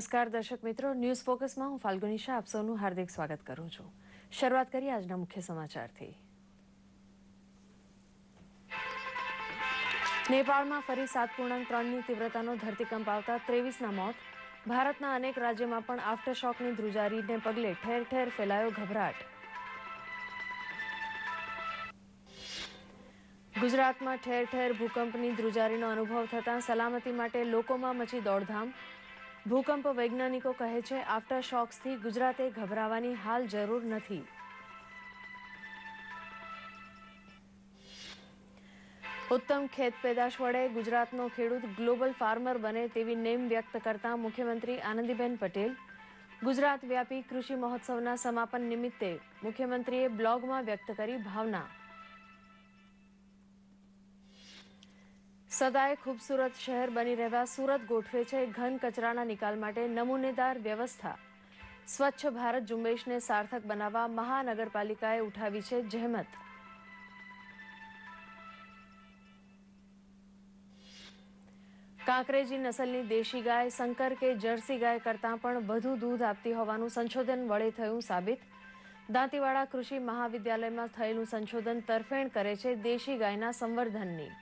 નમસ્કાર દર્શક મિત્રો ન્યૂઝ ફોકસમાં હું ફાલ્ગુની શાહ આપ સૌનું હાર્દિક સ્વાગત કરું છું શરૂઆત કરીએ આજના મુખ્ય સમાચારથી નેપાળમાં ફરી સાત પૂર્ણાંક ત્રણની તીવ્રતાનો ધરતીકંપ આવતા ત્રેવીસના મોત ભારતના અનેક રાજ્યમાં પણ આફ્ટર શોકની ધ્રુજારીને પગલે ઠેર ઠેર ફેલાયો ગભરાટ ગુજરાતમાં ઠેર ઠેર ભૂકંપની ધ્રુજારીનો અનુભવ થતાં સલામતી માટે લોકોમાં મચી દોડધામ ભૂકંપ વૈજ્ઞાનિકો કહે છે આફ્ટર શોક્સથી ગુજરાતે ગભરાવાની હાલ જરૂર નથી ઉત્તમ ખેત પેદાશ વડે ગુજરાતનો ખેડૂત ગ્લોબલ ફાર્મર બને તેવી નેમ વ્યક્ત કરતા મુખ્યમંત્રી આનંદીબેન પટેલ ગુજરાત વ્યાપી કૃષિ મહોત્સવના સમાપન નિમિત્તે મુખ્યમંત્રીએ બ્લોગમાં વ્યક્ત કરી ભાવના સદાય ખૂબસૂરત શહેર બની રહેવા સુરત ગોઠવે છે ઘન કચરાના નિકાલ માટે નમૂનેદાર વ્યવસ્થા સ્વચ્છ ભારત ઝુંબેશને સાર્થક બનાવવા મહાનગરપાલિકાએ ઉઠાવી છે જહેમત કાંકરેજી નસલની દેશી ગાય શંકર કે જર્સી ગાય કરતાં પણ વધુ દૂધ આપતી હોવાનું સંશોધન વડે થયું સાબિત દાંતીવાડા કૃષિ મહાવિદ્યાલયમાં થયેલું સંશોધન તરફેણ કરે છે દેશી ગાયના સંવર્ધનની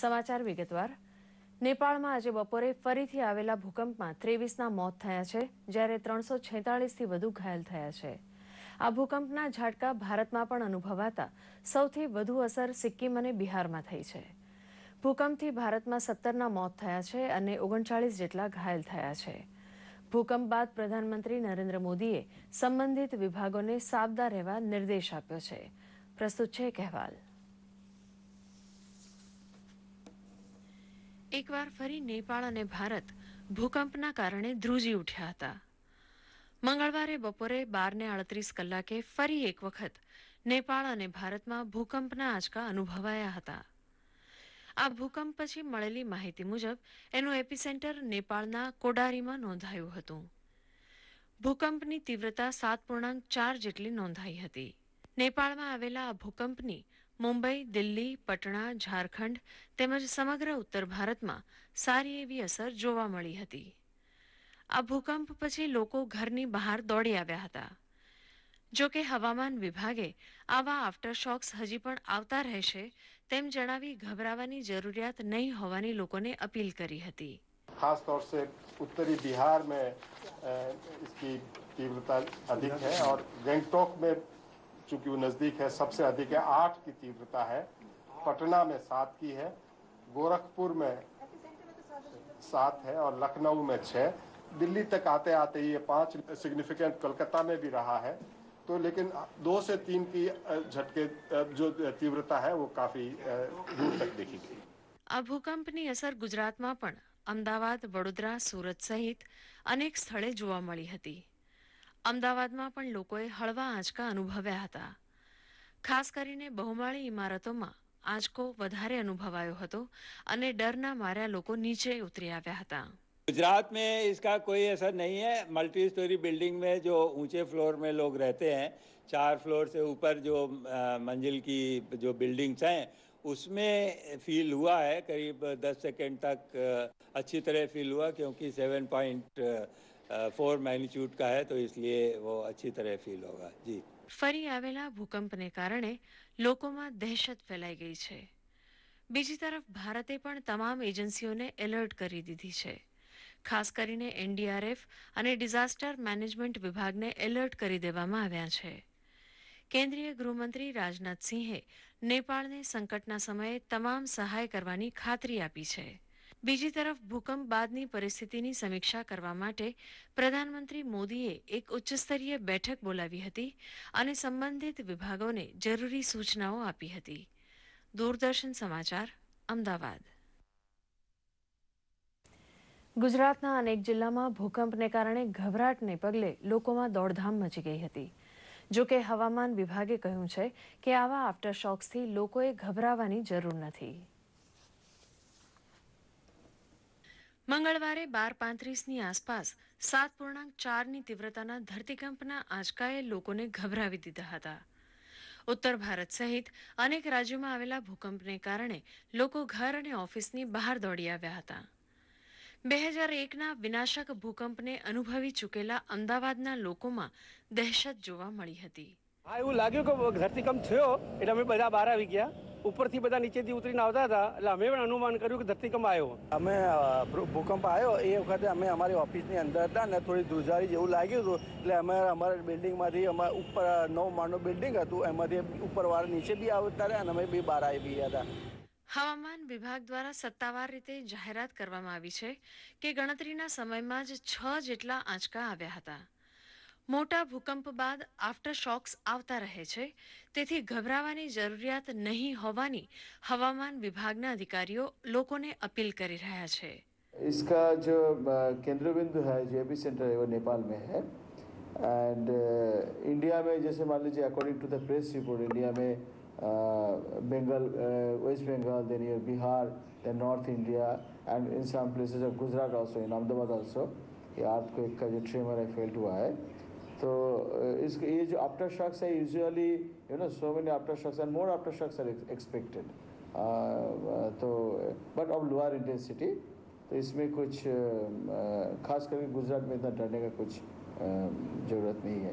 સમાચાર વિગતવાર નેપાળમાં આજે બપોરે ફરીથી આવેલા ભૂકંપમાં ત્રેવીસના મોત થયા છે જ્યારે ત્રણસો છેતાળીસથી વધુ ઘાયલ થયા છે આ ભૂકંપના ઝાટકા ભારતમાં પણ અનુભવાતા સૌથી વધુ અસર સિક્કિમ અને બિહારમાં થઈ છે ભૂકંપથી ભારતમાં સત્તરના મોત થયા છે અને ઓગણચાળીસ જેટલા ઘાયલ થયા છે ભૂકંપ બાદ પ્રધાનમંત્રી નરેન્દ્ર મોદીએ સંબંધિત વિભાગોને સાબદા રહેવા નિર્દેશ આપ્યો છે પ્રસ્તુત છે કહેવાલ એકવાર ફરી નેપાળ અને ભારત ભૂકંપના કારણે ધ્રુજી ઉઠ્યા હતા મંગળવારે બપોરે બારને આડત્રીસ કલાકે ફરી એક વખત નેપાળ અને ભારતમાં ભૂકંપના આંચકા અનુભવાયા હતા આ ભૂકંપ પછી મળેલી માહિતી મુજબ એનું એપીસેન્ટર નેપાળના કોડારીમાં નોંધાયું હતું ભૂકંપની તીવ્રતા સાત પૂર્ણાંક ચાર જેટલી નોંધાઈ હતી નેપાળમાં આવેલા આ ભૂકંપની મુંબઈ દિલ્હી પટણા ઝારખંડ તેમજ સમગ્ર ઉત્તર ભારતમાં સારી એવી અસર જોવા મળી હતી આ ભૂકંપ પછી લોકો ઘરની બહાર દોડી આવ્યા હતા જો કે હવામાન વિભાગે આવા આફ્ટર શોક્સ હજી પણ આવતા રહેશે તેમ જણાવી ગભરાવાની જરૂરિયાત નહીં હોવાની લોકોને અપીલ કરી હતી खास तौर से उत्तरी बिहार में इसकी तीव्रता अधिक है और गैंगटोक में चूंकि वो नजदीक है सबसे अधिक है आठ की तीव्रता है पटना में सात की है गोरखपुर में सात है और लखनऊ में छह दिल्ली तक आते आते ये पांच सिग्निफिकेंट कोलकाता में भी रहा है तो लेकिन दो से तीन की झटके जो तीव्रता है वो काफी दूर तक देखी गई આ भूकंप અસર ગુજરાતમાં પણ અમદાવાદ વડોદરા સુરત સહિત અનેક સ્થળે જોવા મળી અમદાવાદમાં પણ લોકોએ હળવા આંચકા અનુભવ્યા હતા ખાસ કરીને બહુમાળી ઇમારતોમાં આંચકો વધારે અનુભવાયો હતો અને ડરના માર્યા લોકો નીચે ઉતરી આવ્યા હતા गुजरात में इसका कोई असर नहीं है मल्टी स्टोरी बिल्डिंग में जो ऊंचे फ्लोर में लोग रहते हैं चार फ्लोर से ऊपर जो मंजिल की जो बिल्डिंग्स हैं उसमें फील हुआ है करीब दस सेकेंड तक अच्छी तरह फील हुआ क्योंकि सेवन पॉइंट फोर मैग्नीट्यूड का है तो इसलिए वो अच्छी तरह फील होगा जी ફરી આવેલા ભૂકંપને કારણે લોકોમાં દહેશત ફેલાઈ ગઈ છે બીજી તરફ ભારતે પણ તમામ એજન્સીઓને એલર્ટ કરી દીધી છે ખાસ કરીને એનડીઆરએફ અને ડિઝાસ્ટર મેનેજમેન્ટ વિભાગને એલર્ટ કરી દેવામાં આવ્યા છે કેન્દ્રીય ગૃહમંત્રી રાજનાથસિંહે નેપાળને સંકટના સમયે તમામ સહાય કરવાની ખાતરી આપી છે બીજી તરફ ભૂકંપ બાદની પરિસ્થિતિની સમીક્ષા કરવા માટે પ્રધાનમંત્રી મોદીએ એક ઉચ્ચસ્તરીય બેઠક બોલાવી હતી અને સંબંધિત વિભાગોને જરૂરી સૂચનાઓ આપી હતી દૂરદર્શન સમાચાર અમદાવાદ ગુજરાતના અનેક જિલ્લામાં ભૂકંપને કારણે ગભરાટને પગલે લોકોમાં દોડધામ મચી ગઈ હતી જો કે હવામાન વિભાગે કહ્યું છે કે આવા આફ્ટર શોક્સથી લોકોએ ગભરાવાની જરૂર નથી મંગળવારે બાર પાંત્રીસની આસપાસ સાત પૂર્ણાંક ચારની તીવ્રતાના ધરતીકંપના આંચકાએ લોકોને ગભરાવી દીધા હતા ઉત્તર ભારત સહિત અનેક રાજ્યોમાં આવેલા ભૂકંપને કારણે લોકો ઘર અને ઓફિસની બહાર દોડી આવ્યા હતા બે હજાર એકના વિનાશક ભૂકંપને અનુભવી ચૂકેલા અમદાવાદના લોકોમાં દહેશત જોવા મળી હતી હા એવું લાગ્યું કે ધરતીકંપ થયો એટલે અમે બધા બહાર આવી ગયા ઉપરથી બધા નીચેથી ઉતરીને આવતા હતા એટલે અમે પણ અનુમાન કર્યું કે ધરતીકંપ આવ્યો અમે ભૂકંપ આવ્યો એ વખતે અમે અમારી ઓફિસની અંદર હતા ને થોડી ધ્રુજારી જેવું લાગ્યું હતું એટલે અમે અમારા બિલ્ડિંગમાંથી અમારા ઉપર નવ માળનું બિલ્ડિંગ હતું એમાંથી ઉપરવાળા નીચે બી આવતા રહ્યા અને અમે બી બહાર આવી ગયા હતા હવામાન વિભાગ દ્વારા સત્તાવાર રીતે જાહેરાત કરવામાં આવી છે કે ગણતરીના સમયમાં જ છ જેટલા આંચકા આવ્યા હતા મોટા ભૂકંપ બાદ આફ્ટર શોક્સ આવતા રહે છે તેથી ગભરાવાની જરૂરિયાત નહીં હોવાની હવામાન વિભાગના અધિકારીઓ લોકોને અપીલ કરી રહ્યા છે. ઇસકા જો કેન્દ્રબિંદુ હૈ જે એબી સેન્ટર એવર નેપાલ મે હૈ એન્ડ ઇન્ડિયા મે જેસે માન લિજી according to the press report India મે બંગાલ વેસ્ટ બંગાલ દેનિયર Bihar the North India and in some places of Gujarat also Ahmedabad also યે આર્થક એક કજિટ્રિમેર ફેલ ટુ આય तो uh, इस ये जो आफ्टर शॉक्स है usually you know so many aftershocks and more aftershocks are expected तो बट ऑफ लोअर इंटेंसिटी तो इसमें कुछ um, uh, खास करके गुजरात में इतना डरने का कुछ um, जरूरत જરૂરત નહીં હે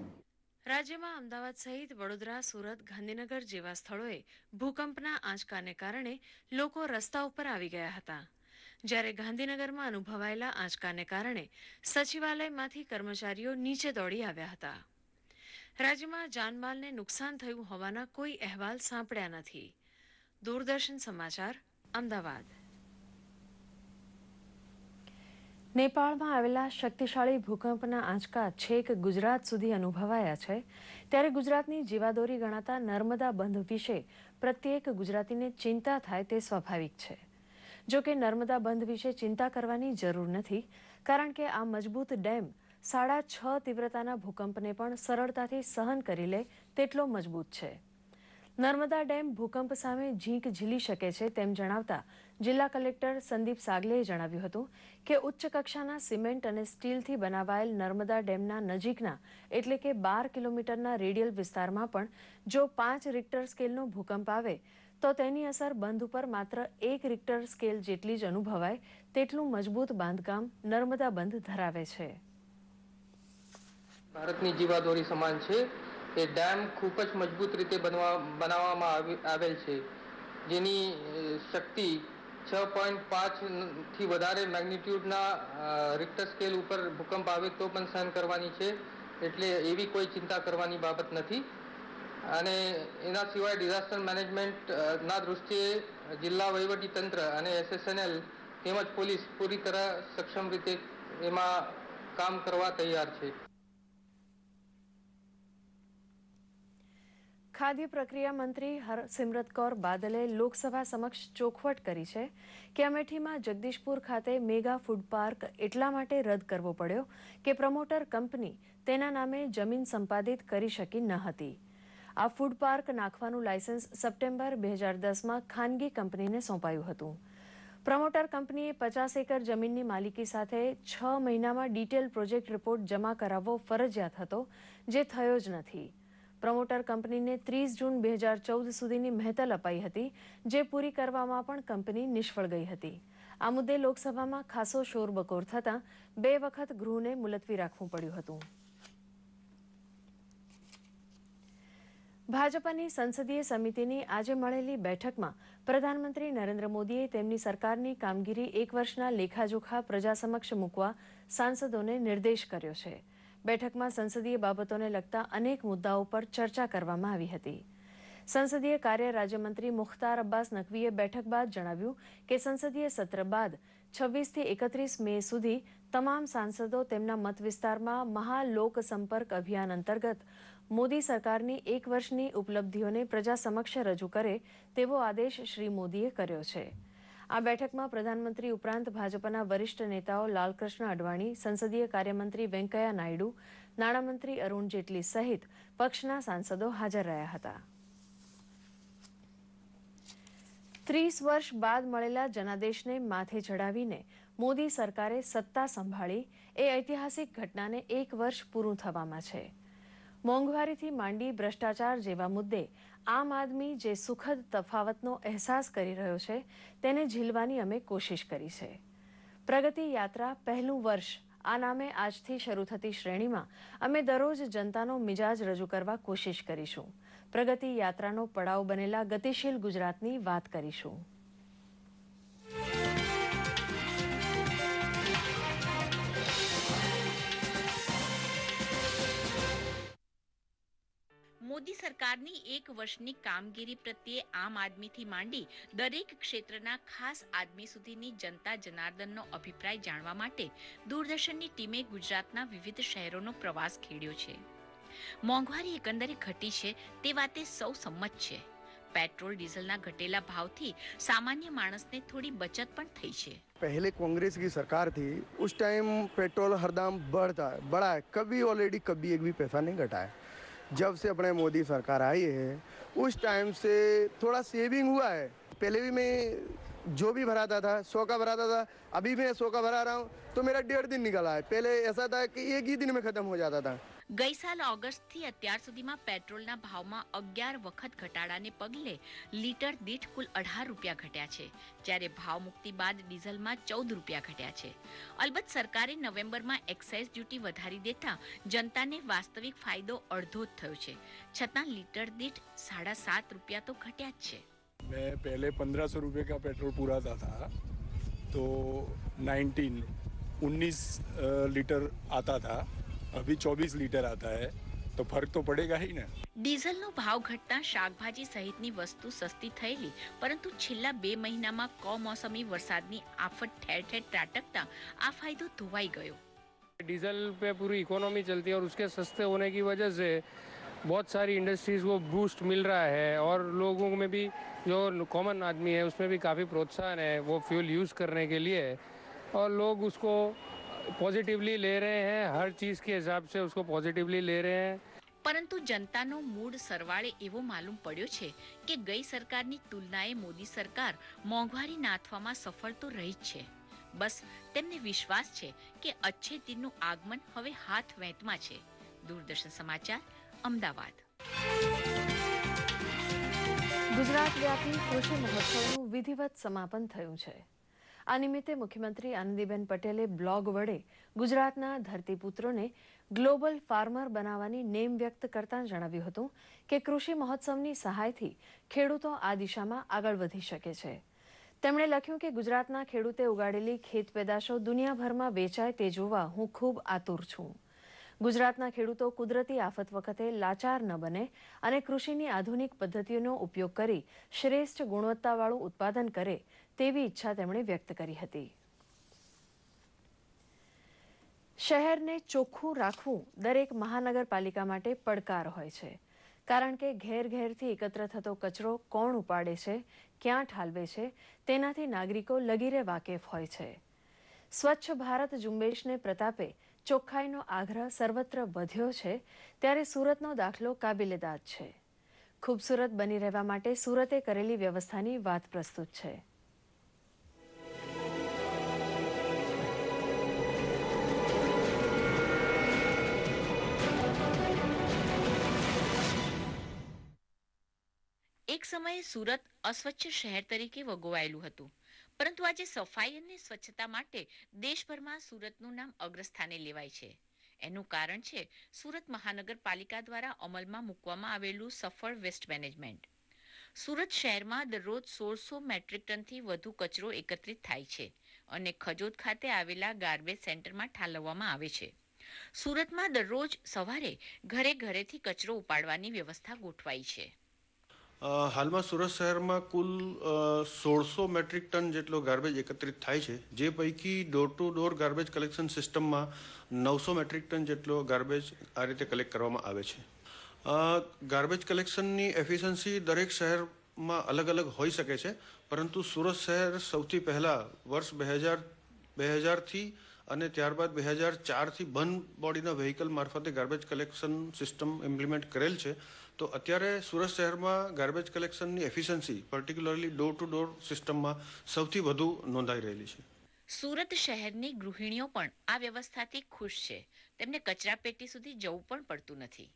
રાજ્યમાં અમદાવાદ સહિત વડોદરા સુરત ગાંધીનગર જેવા સ્થળોએ ભૂકંપના આંચકાને कारण लोग रस्ता पर आ गया था જ્યારે ગાંધીનગરમાં અનુભવાયેલા આંચકાને કારણે સચિવાલયમાંથી કર્મચારીઓ નીચે દોડી આવ્યા હતા રાજ્યમાં જાનમાલને નુકસાન થયું હોવાના કોઈ અહેવાલ સાંપડ્યા નથી દૂરદર્શન સમાચાર અમદાવાદ નેપાળમાં આવેલા શક્તિશાળી ભૂકંપના આંચકા છેક ગુજરાત સુધી અનુભવાયા છે ત્યારે ગુજરાતની જીવાદોરી ગણાતા નર્મદા બંધ વિશે પ્રત્યેક ગુજરાતીને ચિંતા થાય તે સ્વાભાવિક છે જો કે નર્મદા બંધ વિશે ચિંતા કરવાની જરૂર નથી કારણ કે આ મજબૂત ડેમ સાડા છ તીવ્રતાના ભૂકંપને પણ સરળતાથી સહન કરી લે તેટલો મજબૂત છે નર્મદા ડેમ ભૂકંપ સામે ઝીંક ઝીલી શકે છે તેમ જણાવતા જિલ્લા કલેક્ટર સંદીપ સાગલેએ જણાવ્યું હતું કે ઉચ્ચ કક્ષાના સિમેન્ટ અને સ્ટીલથી બનાવાયેલ નર્મદા ડેમના નજીકના એટલે કે બાર કિલોમીટરના રેડિયલ વિસ્તારમાં પણ જો પાંચ રિક્ટર સ્કેલનો ભૂકંપ આવે તો તેની અસર બંધ ઉપર માત્ર એક રિક્ટર સ્કેલ જેટલી જ અનુભવાય તેટલું મજબૂત બાંધકામ નર્મદા બંધ ધરાવે છે ભારતની જીવાદોરી સમાન છે એ ડેમ ખૂબ જ મજબૂત રીતે બનવા બનાવવામાં આવેલ છે જેની શક્તિ છ પોઈન્ટ પાંચથી વધારે મેગ્નિટ્યૂડના રિક્ટર સ્કેલ ઉપર ભૂકંપ આવે તો પણ સહન કરવાની છે એટલે એવી કોઈ ચિંતા કરવાની બાબત નથી અને એના સિવાય ડિઝાસ્ટર મેનેજમેન્ટ ના દ્રષ્ટિએ જિલ્લા વહીવટી તંત્ર અને એસએસએનએલ તેમજ પોલીસ પૂરી તરહ સક્ષમ રીતે એમાં કામ કરવા તૈયાર છે ખાદ્ય પ્રક્રિયા મંત્રી હરસિમરત કૌર બાદલે લોકસભા સમક્ષ ચોખવટ કરી છે કે અમેઠીમાં જગદીશપુર ખાતે મેગા ફૂડ પાર્ક એટલા માટે રદ કરવો પડ્યો કે પ્રમોટર કંપની તેના નામે જમીન સંપાદિત કરી શકી ન હતી આ ફૂડ પાર્ક નાખવાનું લાયસન્સ સપ્ટેમ્બર બે હજાર દસમાં ખાનગી કંપનીને સોંપાયું હતું પ્રમોટર કંપનીએ પચાસ એકર જમીનની માલિકી સાથે છ મહિનામાં ડિટેલ પ્રોજેક્ટ રિપોર્ટ જમા કરાવવો ફરજિયાત હતો જે થયો જ નથી પ્રમોટર કંપનીને ત્રીસ જૂન બે હજાર ચૌદ સુધીની મહેતલ અપાઈ હતી જે પૂરી કરવામાં પણ કંપની નિષ્ફળ ગઈ હતી આ મુદ્દે લોકસભામાં ખાસો શોરબકોર થતાં બે વખત ગૃહને મુલતવી રાખવું પડ્યું હતું ભાજપાની સંસદીય સમિતિની આજે મળેલી બેઠકમાં પ્રધાનમંત્રી નરેન્દ્ર મોદીએ તેમની સરકારની કામગીરી એક વર્ષના લેખાજોખા પ્રજા સમક્ષ મૂકવા સાંસદોને નિર્દેશ કર્યો છે બેઠકમાં સંસદીય બાબતોને લગતા અનેક મુદ્દાઓ પર ચર્ચા કરવામાં આવી હતી સંસદીય કાર્ય રાજ્યમંત્રી મુખ્તાર અબ્બાસ નકવીએ બેઠક બાદ જણાવ્યું કે સંસદીય સત્ર બાદ છવ્વીસથી એકત્રીસ મે સુધી તમામ સાંસદો તેમના મત વિસ્તારમાં મહાલોક સંપર્ક અભિયાન અંતર્ગત મોદી સરકારની એક વર્ષની ઉપલબ્ધિઓને પ્રજા સમક્ષ રજૂ કરે તેવો આદેશ શ્રી મોદીએ કર્યો છે આ બેઠકમાં પ્રધાનમંત્રી ઉપરાંત ભાજપના વરિષ્ઠ નેતાઓ લાલકૃષ્ણ અડવાણી સંસદીય કાર્યમંત્રી વેંકૈયા નાયડુ નાણામંત્રી અરુણ જેટલી સહિત પક્ષના સાંસદો હાજર રહ્યા હતા ત્રીસ વર્ષ બાદ મળેલા જનાદેશને માથે ચડાવીને મોદી સરકારે સત્તા સંભાળી એ ઐતિહાસિક ઘટનાને એક વર્ષ પૂરું થવામાં છે મોંઘવારીથી માંડી ભ્રષ્ટાચાર જેવા મુદ્દે આમ આદમી જે સુખદ તફાવતનો અહેસાસ કરી રહ્યો છે તેને ઝીલવાની અમે કોશિશ કરી છે પ્રગતિ યાત્રા પહેલું વર્ષ આ નામે આજથી શરૂ થતી શ્રેણીમાં અમે દરરોજ જનતાનો મિજાજ રજૂ કરવા કોશિશ કરીશું પ્રગતિ યાત્રાનો પડાવ બનેલા ગતિશીલ ગુજરાતની વાત કરીશું મોદી સરકારની એક વર્ષની કામગીરી પ્રત્યે આમ આદમીથી માંડી દરેક ક્ષેત્રના ખાસ આદમી સુધીની જનતા જનાર્દનનો અભિપ્રાય જાણવા માટે દૂરદર્શનની ટીમે ગુજરાતના વિવિધ શહેરોનો પ્રવાસ ખેડ્યો છે મોંઘવારી એકંદરે ઘટી છે તે વાતે સૌ સંમત છે પેટ્રોલ ડીઝલના ઘટેલા ભાવથી સામાન્ય માણસને થોડી બચત પણ થઈ છે પહેલે कांग्रेस की सरकार थी उस टाइम पेट्रोल हर दाम बढ़ता बढ़ा है कभी ऑलरेडी कभी एक भी पैसा जब से अपने मोदी सरकार आई है उस टाइम से थोड़ा सेविंग हुआ है पहले भी मैं जो भी भराता था सौ का भराता था अभी भी मैं सौ का भरा रहा हूँ तो मेरा डेढ़ दिन निकला है पहले ऐसा था कि एक ही दिन में ख़त्म हो जाता था ગઈ સાલ ઓગસ્ટથી અત્યાર સુધીમાં પેટ્રોલના ભાવમાં અગિયાર વખત ઘટાડાને પગલે લીટર દીઠ કુલ અઢાર રૂપિયા ઘટ્યા છે જ્યારે ભાવ મુક્તિ બાદ ડીઝલમાં ચૌદ રૂપિયા ઘટ્યા છે અલબત્ત સરકારે નવેમ્બરમાં એક્સાઇઝ ડ્યુટી વધારી દેતા જનતાને વાસ્તવિક ફાયદો અડધો જ થયો છે છતાં લીટર દીઠ સાડા સાત રૂપિયા તો ઘટ્યા જ છે મેં પહેલે પંદરસો રૂપિયા કા પેટ્રોલ પુરાતા હતા તો નાઇન્ટીન ઉन्नीस लीटर આતા હતા अभी 24 लीटर आता है तो तो फर्क पड़ेगा તો ફરક તો પડેગા હી ને ડીઝલનો ભાવ ઘટતા શાકભાજી સહિતની વસ્તુ સસ્તી થયેલી પરંતુ છેલ્લા બે મહિનામાં वरसाद नी आफत ठेर ठेर त्राटकता आ फायदो ધોવાઈ गयो डीजल पे पूरी इकोनॉमी चलती है और उसके सस्ते होने की वजह से बहुत सारी इंडस्ट्रीज़ को बूस्ट मिल रहा है और लोगों में भी जो कॉमन आदमी है उसमें भी काफ़ी प्रोत्साहन है वो फ्यूल यूज़ करने के लिए और लोग उसको પોઝિટિવલી લે रहे हैं हर चीज के हिसाब से उसको पॉजिटिवली ले रहे हैं પરંતુ જનતાનો મૂડ સરવાળે એવો માલુમ પડ્યો છે કે ગઈ સરકારની તુલનાએ મોદી સરકાર મોંઘવારી નાથવામાં સફળ તો રહી જ છે બસ તેમને વિશ્વાસ છે કે અચ્છે દિનનું આગમન હવે હાથ વેંતમાં છે દૂરદર્શન સમાચાર અમદાવાદ ગુજરાત વ્યાપી કૃષિ મહોત્સવનું વિધિવત સમાપન થયું છે આ નિમિત્તે મુખ્યમંત્રી આનંદીબેન પટેલે બ્લોગ વડે ગુજરાતના ધરતીપુત્રોને ગ્લોબલ ફાર્મર બનાવવાની નેમ વ્યક્ત કરતા જણાવ્યું હતું કે કૃષિ મહોત્સવની સહાયથી ખેડૂતો આ દિશામાં આગળ વધી શકે છે તેમણે લખ્યું કે ગુજરાતના ખેડૂતે ઉગાડેલી ખેત પેદાશો દુનિયાભરમાં વેચાય તે જોવા હું ખૂબ આતુર છું ગુજરાતના ખેડૂતો કુદરતી આફત વખતે લાચાર ન બને અને કૃષિની આધુનિક પદ્ધતિઓનો ઉપયોગ કરી શ્રેષ્ઠ ગુણવત્તાવાળું ઉત્પાદન કરે તેવી ઈચ્છા તેમણે વ્યક્ત કરી હતી શહેરને ચોખ્ખું રાખવું દરેક મહાનગરપાલિકા માટે પડકાર હોય છે કારણ કે ઘેર ઘેરથી એકત્ર થતો કચરો કોણ ઉપાડે છે ક્યાં ઠાલવે છે તેનાથી નાગરિકો લગીરે વાકેફ હોય છે સ્વચ્છ ભારત ઝુંબેશને પ્રતાપે ચોખ્ખાઈનો આગ્રહ સર્વત્ર વધ્યો છે ત્યારે સુરતનો દાખલો કાબિલેદાદ છે ખૂબસૂરત બની રહેવા માટે સુરતે કરેલી વ્યવસ્થાની વાત પ્રસ્તુત છે સમયે સુરત અસ્વચ્છ શહેર તરીકે વગોવાયેલું હતું પરંતુ આજે સફાઈ અને સ્વચ્છતા માટે દેશભરમાં સુરતનું નામ અગ્રસ્થાને લેવાય છે એનું કારણ છે સુરત મહાનગરપાલિકા દ્વારા અમલમાં મૂકવામાં આવેલું સફળ વેસ્ટ મેનેજમેન્ટ સુરત શહેરમાં દરરોજ સોળસો મેટ્રિક ટનથી વધુ કચરો એકત્રિત થાય છે અને ખજોદ ખાતે આવેલા ગાર્બેજ સેન્ટરમાં ઠાલવવામાં આવે છે સુરતમાં દરરોજ સવારે ઘરે ઘરેથી કચરો ઉપાડવાની વ્યવસ્થા ગોઠવાઈ છે હાલમાં સુરત શહેરમાં કુલ સોળસો મેટ્રિક ટન જેટલો ગાર્બેજ એકત્રિત થાય છે જે પૈકી door to door garbage collection સિસ્ટમમાં નવસો મેટ્રિક ટન જેટલો ગાર્બેજ આ રીતે કલેક્ટ કરવામાં આવે છે ગાર્બેજ કલેક્શનની એફિશન્સી દરેક શહેરમાં અલગ અલગ હોઈ શકે છે પરંતુ સુરત શહેર સૌથી પહેલાં વર્ષ બે હજાર બે હજારથી અને ત્યારબાદ બે હજાર ચારથી બંધ બોડીના વેહિકલ મારફતે ગાર્બેજ કલેક્શન સિસ્ટમ ઇમ્પ્લિમેન્ટ કરેલ છે તો અત્યારે સુરત શહેરમાં ગાર્બેજ કલેક્શનની efficiency particularly door to door સિસ્ટમમાં સૌથી વધુ નોંધાઈ રહેલી છે સુરત શહેરની ગૃહિણીઓ પણ આ વ્યવસ્થાથી ખુશ છે તેમને કચરાપેટી સુધી જવું પણ પડતું નથી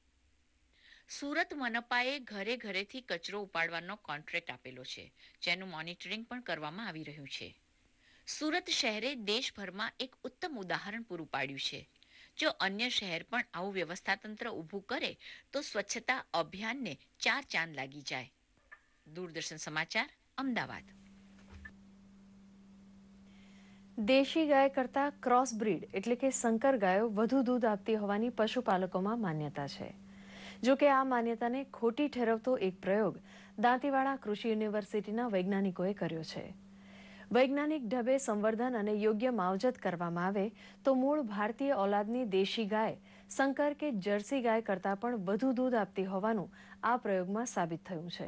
સુરત મનપાએ ઘરે ઘરેથી કચરો ઉપાડવાનો કોન્ટ્રાક્ટ આપેલો છે જેનું મોનિટરિંગ પણ કરવામાં આવી રહ્યું છે સુરત શહેરે દેશભરમાં એક ઉત્તમ ઉદાહરણ પૂરું પાડ્યું છે જો અન્ય શહેર પણ આવું વ્યવસ્થાતંત્ર ઊભું કરે તો સ્વચ્છતા અભિયાનને ચાર ચાંદ લાગી જાય દૂરદર્શન સમાચાર અમદાવાદ દેશી ગાય કરતાં ક્રોસ બ્રીડ એટલે કે સંકર ગાયો વધુ દૂધ આપતી હોવાની પશુપાલકોમાં માન્યતા છે જો કે આ માન્યતાને ખોટી ઠેરવતો એક પ્રયોગ દાંતીવાડા કૃષિ યુનિવર્સિટીના વૈજ્ઞાનિકોએ કર્યો છે વૈજ્ઞાનિક ઢબે સંવર્ધન અને યોગ્ય માવજત કરવામાં આવે તો મૂળ ભારતીય ઓલાદની દેશી ગાય શંકર કે જર્સી ગાય કરતાં પણ વધુ દૂધ આપતી હોવાનું આ પ્રયોગમાં સાબિત થયું છે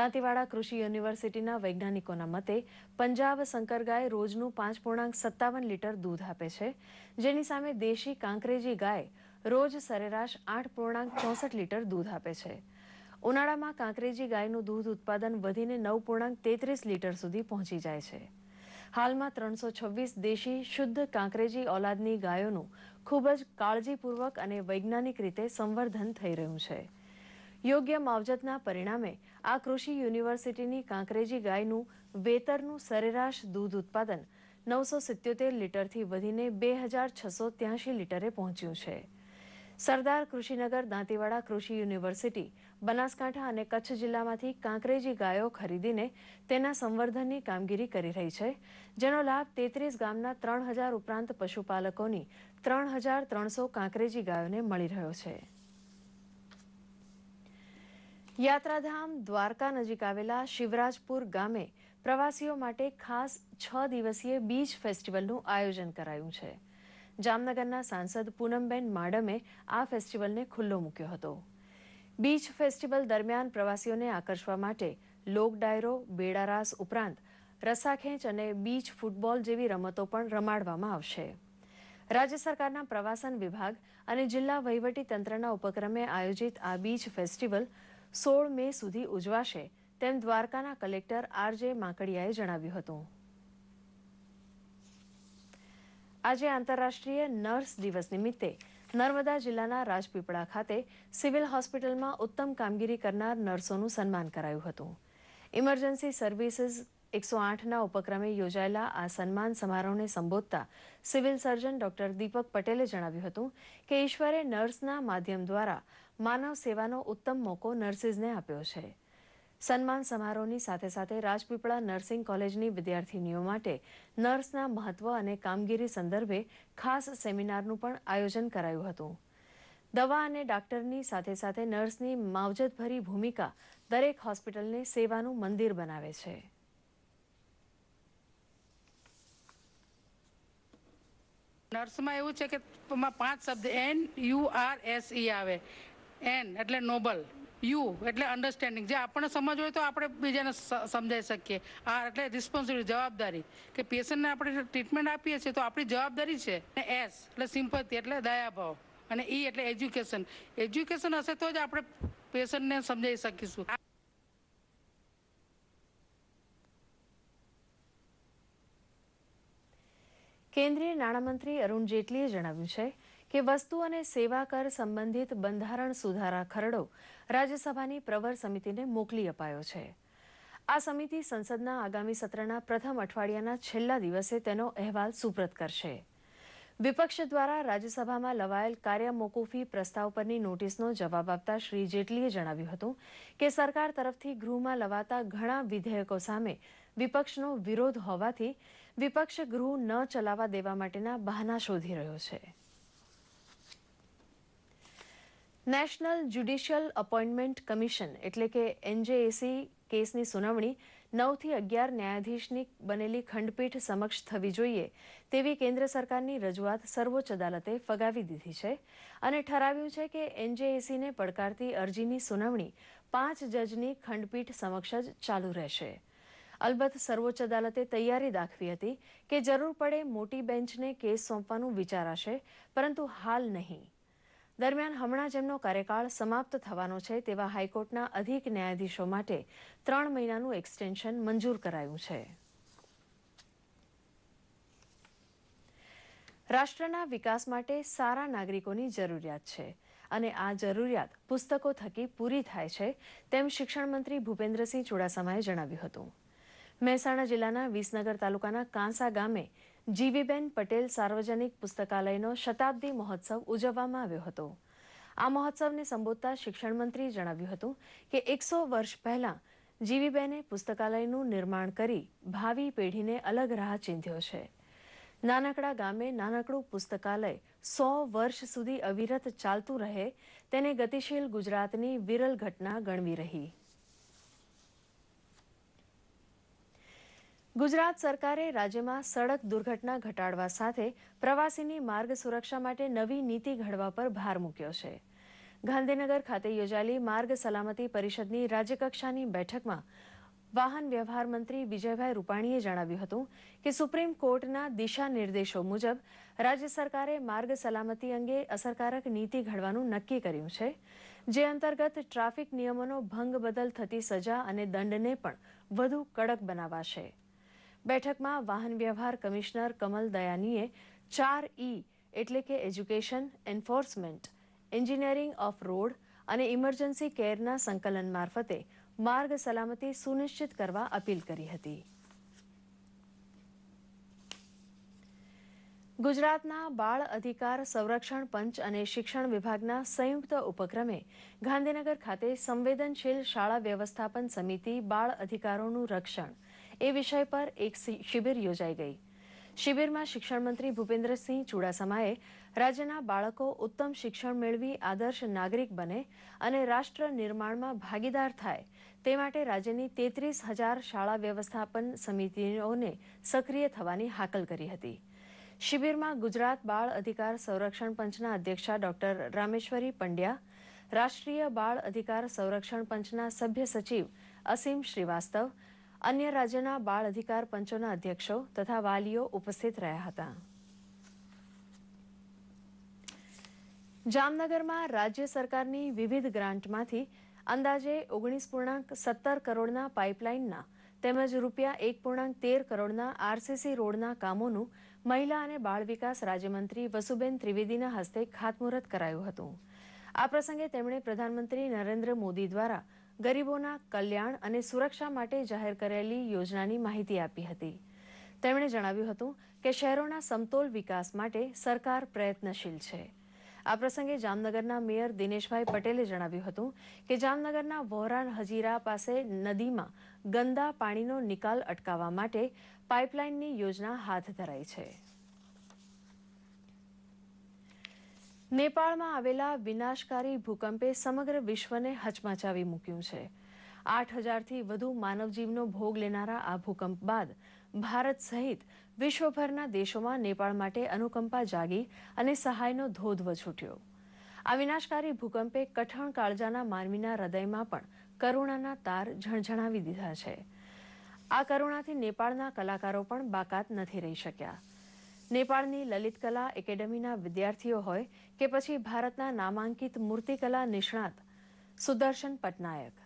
દાંતીવાડા કૃષિ યુનિવર્સિટીના વૈજ્ઞાનિકોના મતે પંજાબ શંકર ગાય રોજનું પાંચ પૂર્ણાંક સત્તાવન લીટર દૂધ આપે છે જેની સામે દેશી કાંકરેજી ગાય રોજ સરેરાશ આઠ પૂર્ણાંક ચોસઠ લીટર દૂધ આપે છે ઉનાળામાં કાંકરેજી ગાયનું દૂધ ઉત્પાદન વધીને નવ પૂર્ણાંક તેત્રીસ લીટર સુધી પહોંચી જાય છે હાલમાં ત્રણસો છવ્વીસ દેશી શુદ્ધ કાંકરેજી ઓલાદની ગાયોનું ખૂબ જ કાળજીપૂર્વક અને વૈજ્ઞાનિક રીતે સંવર્ધન થઈ રહ્યું છે યોગ્ય માવજતના પરિણામે આ કૃષિ યુનિવર્સિટીની કાંકરેજી ગાયનું વેતરનું સરેરાશ દૂધ ઉત્પાદન નવસો સિત્યોતેર લીટરથી વધીને બે હજાર છસો ત્યાંશી લીટરે પહોંચ્યું છે સરદાર કૃષિનગર દાંતીવાડા કૃષિ યુનિવર્સિટી બનાસકાંઠા અને કચ્છ જિલ્લામાંથી કાંકરેજી ગાયો ખરીદીને તેના સંવર્ધનની કામગીરી કરી રહી છે જેનો લાભ તેત્રીસ ગામના ત્રણ હજાર ઉપરાંત પશુપાલકોની ત્રણ હજાર ત્રણસો કાંકરેજી ગાયોને મળી રહ્યો છે યાત્રાધામ દ્વારકા નજીક આવેલા શિવરાજપુર ગામે પ્રવાસીઓ માટે ખાસ છ દિવસીય બીજ ફેસ્ટિવલનું આયોજન કરાયું છે જામનગરના સાંસદ પૂનમબેન માડમે આ ફેસ્ટિવલને ખુલ્લો મૂક્યો હતો બીચ ફેસ્ટિવલ દરમિયાન પ્રવાસીઓને આકર્ષવા માટે લોક ડાયરો બેડારાસ ઉપરાંત રસાખેંચ અને બીચ ફૂટબોલ જેવી રમતો પણ રમાડવામાં આવશે રાજ્ય સરકારના પ્રવાસન વિભાગ અને જિલ્લા વહીવટી તંત્રના ઉપક્રમે આયોજિત આ બીચ ફેસ્ટિવલ સોળ મે સુધી ઉજવાશે તેમ દ્વારકાના કલેક્ટર આરજે માકડિયાએ જણાવ્યું હતું આજે આંતરરાષ્ટ્રીય નર્સ દિવસ નિમિત્તે નર્મદા જિલ્લાના રાજપીપળા ખાતે સિવિલ હોસ્પિટલમાં ઉત્તમ કામગીરી કરનાર નર્સોનું સન્માન કરાયું હતું ઇમરજન્સી સર્વિસીસ એકસો આઠના ઉપક્રમે યોજાયેલા આ સન્માન સમારોહને સંબોધતા સિવિલ સર્જન ડોક્ટર દીપક પટેલે જણાવ્યું હતું કે ઈશ્વરે નર્સના માધ્યમ દ્વારા માનવ સેવાનો ઉત્તમ મોકો નર્સિસને આપ્યો છે સન્માન સમારોહની સાથે સાથે રાજપીપળા નર્સિંગ કોલેજની વિદ્યાર્થીનીઓ માટે નર્સના મહત્વ અને કામગીરી સંદર્ભે ખાસ સેમિનારનું પણ આયોજન કરાયું હતું દવા અને ડાક્ટરની સાથે સાથે નર્સની માવજતભરી ભૂમિકા દરેક હોસ્પિટલને સેવાનું મંદિર બનાવે છે નર્સમાં એવું છે કે પાંચ શબ્દ N U R S E આવે એન એટલે નોબલ યુ એટલે અન્ડરસ્ટેન્ડિંગ જે આપણને સમજ હોય તો આપણે બીજાને સમજાવી શકીએ આ એટલે રિસ્પોન્સિબિલિટી જવાબદારી કે પેશન્ટને આપણે ટ્રીટમેન્ટ આપીએ છીએ તો આપણી જવાબદારી છે અને એસ e, એટલે સિમ્પતિ એટલે દયાભાવ અને ઈ એટલે એજ્યુકેશન એજ્યુકેશન હશે તો જ આપણે પેશન્ટને સમજાવી શકીશું કેન્દ્રીય નાણામંત્રી અરુણ જેટલીએ જણાવ્યું છે કે વસ્તુ અને સેવા કર સંબંધિત બંધારણ સુધારા ખરડો રાજ્યસભાની પ્રવર સમિતિને મોકલી અપાયો છે આ સમિતિ સંસદના આગામી સત્રના પ્રથમ અઠવાડિયાના છેલ્લા દિવસે તેનો અહેવાલ સુપ્રત કરશે વિપક્ષ દ્વારા રાજ્યસભામાં લવાયેલ કાર્ય મોકૂફી પ્રસ્તાવ પરની નોટિસનો જવાબ આપતા શ્રી જેટલીએ જણાવ્યું હતું કે સરકાર તરફથી ગૃહમાં લવાતા ઘણા વિધેયકો સામે વિપક્ષનો વિરોધ હોવાથી વિપક્ષ ગૃહ ન ચલાવવા દેવા માટેના બહાના શોધી રહ્યો છે નેશનલ જ્યુડિશિયલ અપોઇન્ટમેન્ટ કમિશન એટલે કે એનજેએસી કેસની સુનાવણી નવથી અગિયાર ન્યાયાધીશની બનેલી ખંડપીઠ સમક્ષ થવી જોઈએ તેવી કેન્દ્ર સરકારની રજૂઆત સર્વોચ્ચ અદાલતે ફગાવી દીધી છે અને ઠરાવ્યું છે કે એનજેએસીને પડકારતી અરજીની સુનાવણી પાંચ જજની ખંડપીઠ સમક્ષ જ ચાલુ રહેશે અલબત્ત સર્વોચ્ચ અદાલતે તૈયારી દાખવી હતી કે જરૂર પડે મોટી બેન્ચને કેસ સોંપવાનું વિચારાશે પરંતુ હાલ નહીં દરમિયાન હમણાં જેમનો કાર્યકાળ સમાપ્ત થવાનો છે તેવા હાઈકોર્ટના અધિક ન્યાયાધીશો માટે ત્રણ મહિનાનું એક્સટેન્શન મંજૂર કરાયું છે રાષ્ટ્રના વિકાસ માટે સારા નાગરિકોની જરૂરિયાત છે અને આ જરૂરિયાત પુસ્તકો થકી પૂરી થાય છે તેમ શિક્ષણ મંત્રી ભૂપેન્દ્રસિંહ ચુડાસમાએ જણાવ્યું હતું મહેસાણા જિલ્લાના વિસનગર તાલુકાના કાંસા ગામે જીવીબેન પટેલ સાર્વજનિક પુસ્તકાલયનો શતાબ્દી મહોત્સવ ઉજવવામાં આવ્યો હતો આ મહોત્સવને સંબોધતા શિક્ષણમંત્રીએ જણાવ્યું હતું કે એકસો વર્ષ પહેલાં જીવીબેને પુસ્તકાલયનું નિર્માણ કરી ભાવિ પેઢીને અલગ રાહ ચીંધ્યો છે નાનકડા ગામે નાનકડું પુસ્તકાલય સો વર્ષ સુધી અવિરત ચાલતું રહે તેને ગતિશીલ ગુજરાતની વિરલ ઘટના ગણવી રહી ગુજરાત સરકારે રાજ્યમાં સડક દુર્ઘટના ઘટાડવા સાથે પ્રવાસીની માર્ગ સુરક્ષા માટે નવી નીતિ ઘડવા પર ભાર મૂક્યો છે ગાંધીનગર ખાતે યોજાયેલી માર્ગ સલામતી પરિષદની રાજ્યકક્ષાની બેઠકમાં વાહન વ્યવહાર મંત્રી વિજયભાઈ રૂપાણીએ જણાવ્યું હતું કે સુપ્રીમ કોર્ટના દિશા નિર્દેશો મુજબ રાજ્ય સરકારે માર્ગ સલામતી અંગે અસરકારક નીતિ ઘડવાનું નક્કી કર્યું છે જે અંતર્ગત ટ્રાફિક નિયમોનો ભંગ બદલ થતી સજા અને દંડને પણ વધુ કડક બનાવાશે બેઠકમાં વાહન વ્યવહાર કમિશનર કમલ દયાનીએ ચાર ઈ એટલે કે education enforcement engineering of road અને ઇમરજન્સી કેરના સંકલન મારફતે માર્ગ સલામતી સુનિશ્ચિત કરવા અપીલ કરી હતી ગુજરાતના બાળ અધિકાર સંરક્ષણ પંચ અને શિક્ષણ વિભાગના સંયુક્ત ઉપક્રમે ગાંધીનગર ખાતે સંવેદનશીલ શાળા વ્યવસ્થાપન સમિતિ બાળ અધિકારોનું રક્ષણ એ વિષય પર એક શિબિર યોજાઈ ગઈ શિબિરમાં શિક્ષણ મંત્રી ભૂપેન્દ્રસિંહ ચુડાસમાએ રાજ્યના બાળકો ઉત્તમ શિક્ષણ મેળવી આદર્શ નાગરિક બને અને રાષ્ટ્ર નિર્માણમાં ભાગીદાર થાય તે માટે રાજ્યની તેત્રીસ હજાર શાળા વ્યવસ્થાપન સમિતિઓને સક્રિય થવાની હાકલ કરી હતી શિબિરમાં ગુજરાત બાળ અધિકાર સંરક્ષણ પંચના અધ્યક્ષા ડોક્ટર રામેશ્વરી પંડ્યા રાષ્ટ્રીય બાળ અધિકાર સંરક્ષણ પંચના સભ્ય સચિવ અસીમ શ્રીવાસ્તવ અન્ય રાજ્યના બાળ અધિકાર પંચોના અધ્યક્ષો તથા વાલીઓ ઉપસ્થિત રહ્યા હતા જામનગરમાં રાજ્ય સરકારની વિવિધ ગ્રાન્ટમાંથી અંદાજે ઓગણીસ પૂર્ણાંક સત્તર કરોડના પાઇપલાઇનના તેમજ રૂપિયા એક પૂર્ણાંક તેર કરોડના આરસીસી રોડના કામોનું મહિલા અને બાળ વિકાસ રાજ્યમંત્રી વસુબેન ત્રિવેદીના હસ્તે ખાતમુહૂર્ત કરાયું હતું આ પ્રસંગે તેમણે પ્રધાનમંત્રી નરેન્દ્ર મોદી દ્વારા ગરીબોના કલ્યાણ અને સુરક્ષા માટે જાહેર કરેલી યોજનાની માહિતી આપી હતી તેમણે જણાવ્યું હતું કે શહેરોના સમતોલ વિકાસ માટે સરકાર પ્રયત્નશીલ છે આ પ્રસંગે જામનગરના મેયર દિનેશભાઈ પટેલે જણાવ્યું હતું કે જામનગરના વોરાન હજીરા પાસે નદીમાં ગંદા પાણીનો નિકાલ અટકાવવા માટે પાઇપલાઇનની યોજના હાથ ધરાઈ છે નેપાળમાં આવેલા વિનાશકારી ભૂકંપે સમગ્ર વિશ્વને હચમચાવી મૂક્યું છે આઠ હજારથી વધુ માનવજીવનો ભોગ લેનારા આ ભૂકંપ બાદ ભારત સહિત વિશ્વભરના દેશોમાં નેપાળ માટે અનુકંપા જાગી અને સહાયનો ધોધવ છૂટ્યો આ વિનાશકારી ભૂકંપે કઠણ કાળજાના માનવીના હૃદયમાં પણ કરુણાના તાર ઝણઝણાવી દીધા છે આ કરુણાથી નેપાળના કલાકારો પણ બાકાત નથી રહી શક્યા નેપાળની લલિત કલા એકેડેમીના વિદ્યાર્થીઓ હોય કે પછી ભારતના નામાંકિત મૂર્તિકલા નિષ્ણાત સુદર્શન પટનાયક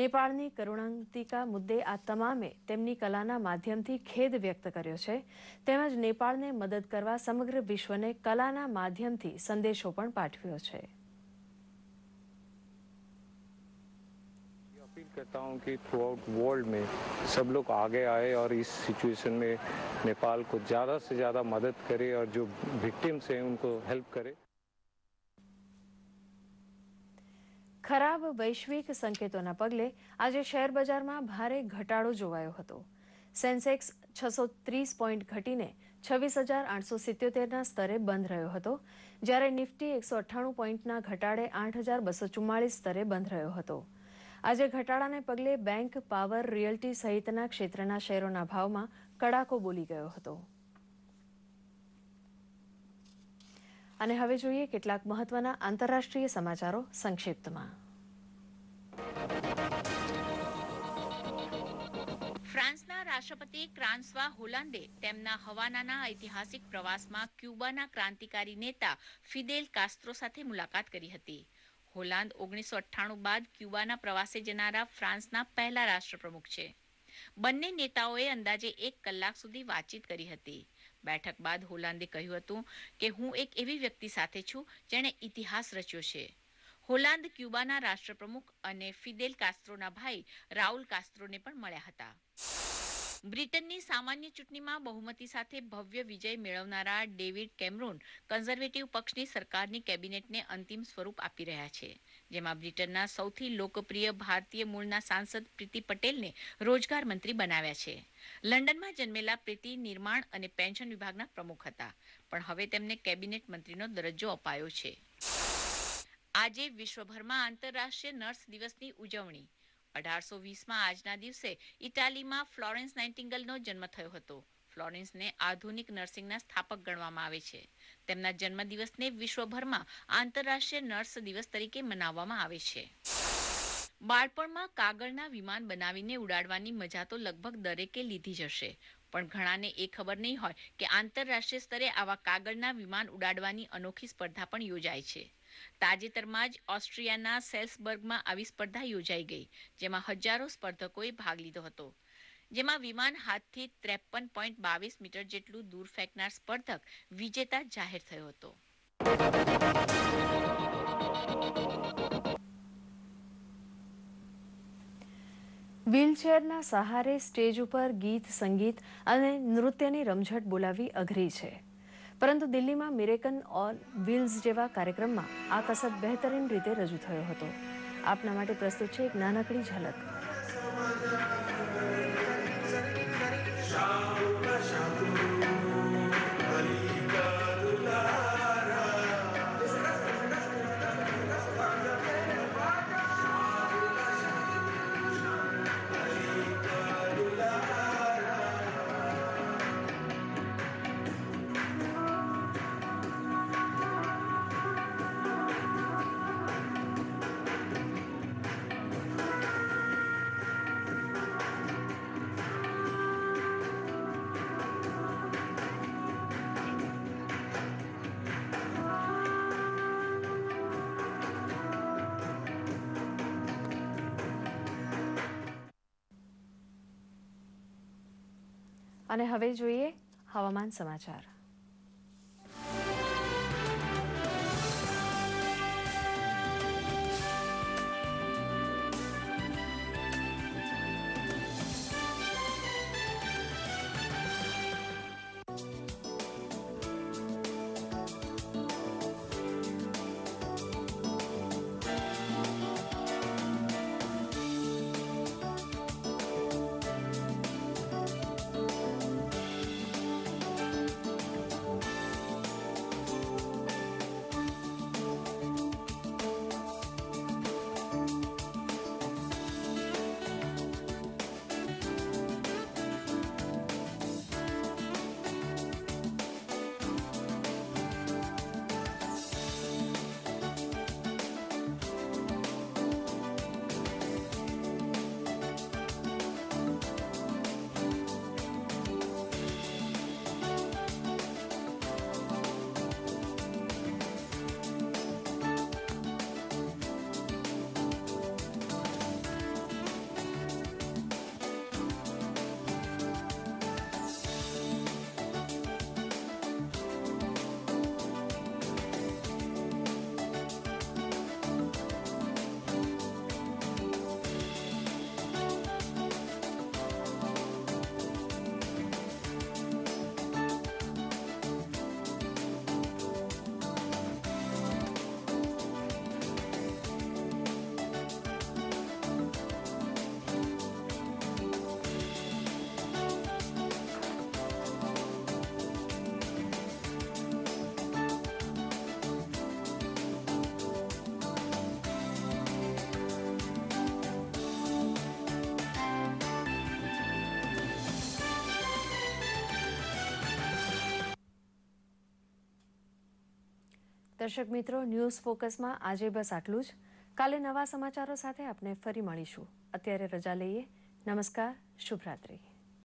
નેપાળની કરુણાંતિકા મુદ્દે આ તમામે તેમની કલાના માધ્યમથી ખેદ વ્યક્ત કર્યો છે તેમજ નેપાળને મદદ કરવા સમગ્ર વિશ્વને કલાના માધ્યમથી સંદેશો પણ પાઠવ્યો છે कहता हूँ कि थ्रू आउट वर्ल्ड में सब लोग आगे आए और इस सिचुएशन में नेपाल को ज़्यादा से ज़्यादा मदद करे और जो विक्टिम्स हैं उनको हेल्प करे ખરાબ વૈશ્વિક સંકેતોના પગલે આજે શેર બજારમાં ભારે ઘટાડો જોવાયો હતો સેન્સેક્સ છસો ત્રીસ પોઈન્ટ ઘટીને છવ્વીસ હજાર આઠસો સિત્યોતેરના સ્તરે બંધ રહ્યો હતો જ્યારે નિફ્ટી એકસો અઠ્ઠાણું પોઈન્ટના ઘટાડે આઠ હજાર બસો ચુમ્માળીસ સ્તરે બંધ રહ્યો હતો આજે ઘટાડાને પગલે બેંક પાવર રિયલ્ટી સહિતના ક્ષેત્રના શેરોના ભાવમાં કડાકો બોલી ગયો હતો અને હવે જોઈએ કેટલાક મહત્વના આંતરરાષ્ટ્રીય સમાચારો સંક્ષિપ્તમાં ફ્રાન્સના રાષ્ટ્રપતિ ક્રાન્સવા હોલાન્ડે તેમના હવાનાના ઐતિહાસિક પ્રવાસમાં ક્યુબાના ક્રાંતિકારી નેતા ફિદેલ કાસ્ત્રો સાથે મુલાકાત કરી હતી હોલાન્દ ઓગણીસો અઠ્ઠાણું બાદ ક્યુબાના પ્રવાસે જનારા ફ્રાન્સના પહેલા રાષ્ટ્રપ્રમુખ છે બંને નેતાઓએ અંદાજે એક કલાક સુધી વાતચીત કરી હતી બેઠક બાદ હોલાંદે કહ્યું હતું કે હું એક એવી વ્યક્તિ સાથે છું જેણે ઇતિહાસ રચ્યો છે હોલાંદ ક્યુબાના રાષ્ટ્રપ્રમુખ અને ફિદેલ કાસ્ત્રોના ભાઈ રાઉલ કાસ્ત્રોને પણ મળ્યા હતા બ્રિટનની સામાન્ય ચૂંટણીમાં બહુમતી સાથે ભવ્ય વિજય મેળવનારા ડેવિડ કેમરોન કન્ઝર્વેટિવ પક્ષની સરકારની કેબિનેટને અંતિમ સ્વરૂપ આપી રહ્યા છે જેમાં બ્રિટનના સૌથી લોકપ્રિય ભારતીય મૂળના સાંસદ પ્રીતિ પટેલને રોજગાર મંત્રી બનાવ્યા છે લંડનમાં જન્મેલા પ્રીતિ નિર્માણ અને પેન્શન વિભાગના પ્રમુખ હતા પણ હવે તેમને કેબિનેટ મંત્રીનો દરજ્જો અપાયો છે આજે વિશ્વભરમાં આંતરરાષ્ટ્રીય નર્સ દિવસની ઉજવણી અઢારસો વીસમાં આજના દિવસે ઇટાલીમાં ફ્લોરેન્સ નાઇટિંગલનો જન્મ થયો હતો ફ્લોરેન્સને આધુનિક નર્સિંગના સ્થાપક ગણવામાં આવે છે તેમના જન્મદિવસને વિશ્વભરમાં આંતરરાષ્ટ્રીય નર્સ દિવસ તરીકે મનાવવામાં આવે છે બાળપણમાં કાગળના વિમાન બનાવીને ઉડાડવાની મજા તો લગભગ દરેકે લીધી જ હશે પણ ઘણાને એ ખબર નહીં હોય કે આંતરરાષ્ટ્રીય સ્તરે આવા કાગળના વિમાન ઉડાડવાની અનોખી સ્પર્ધા પણ યોજાય છે તાજેતરમાં જ ઓસ્ટ્રિયાના સેલ્સબર્ગમાં આવી સ્પર્ધા યોજાઈ ગઈ જેમાં હજારો સ્પર્ધકોએ ભાગ લીધો હતો જેમાં વિમાન હાથથી ત્રેપન પોઈન્ટ બાવીસ મીટર જેટલું દૂર ફેંકનાર સ્પર્ધક વિજેતા જાહેર થયો હતો વ્હીલચેરના સહારે સ્ટેજ ઉપર ગીત સંગીત અને નૃત્યની રમઝટ બોલાવી અઘરી છે પરંતુ દિલ્હીમાં મિરેકન ઓલ વ્હીલ્સ જેવા કાર્યક્રમમાં આ કસબ બહેતરીન રીતે રજૂ થયો હતો આપના માટે પ્રસ્તુત છે એક નાનકડી ઝલક અને હવે જોઈએ હવામાન સમાચાર દર્શક મિત્રો ન્યૂઝ ફોકસમાં આજે બસ આટલું જ કાલે નવા સમાચારો સાથે આપણે ફરી મળીશું અત્યારે રજા લઈએ નમસ્કાર શુભરાત્રિ